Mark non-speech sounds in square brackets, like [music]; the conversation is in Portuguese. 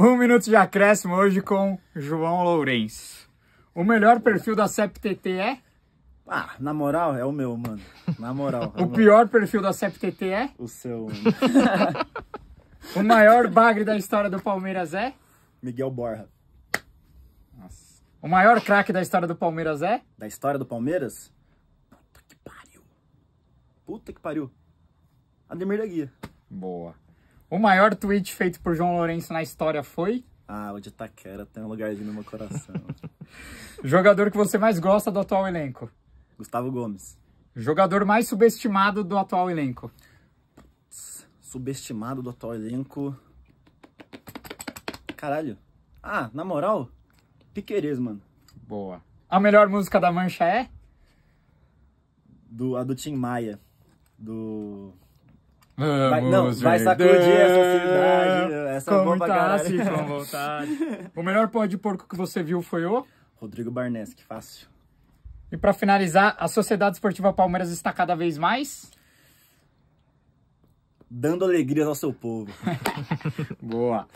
Um minuto de acréscimo hoje com João Lourenço. O melhor perfil da CEPTT é? Ah, na moral, é o meu, mano. Na moral. [laughs] o, é pior meu. perfil da CEPTT é? O seu. [laughs] o maior bagre da história do Palmeiras é? Miguel Borra. Nossa. O maior craque da história do Palmeiras é? Da história do Palmeiras? Puta que pariu. Puta que pariu. Ademir da Guia. Boa. O maior tweet feito por João Lourenço na história foi? Ah, o de Itaquera tem um lugarzinho no meu coração. [laughs] Jogador que você mais gosta do atual elenco? Gustavo Gomes. Jogador mais subestimado do atual elenco? Subestimado do atual elenco. Caralho. Ah, na moral, Piqueires, mano. Boa. A melhor música da Mancha é? Do, a do Tim Maia. Do Vamos vai, não, vai sacudir essa cidade. Né? Essa com é com vontade. [laughs] o melhor pó de porco que você viu foi o? Rodrigo Barnes, que fácil. E para finalizar, a Sociedade Esportiva Palmeiras está cada vez mais dando alegria ao seu povo. [laughs] [laughs] Boa.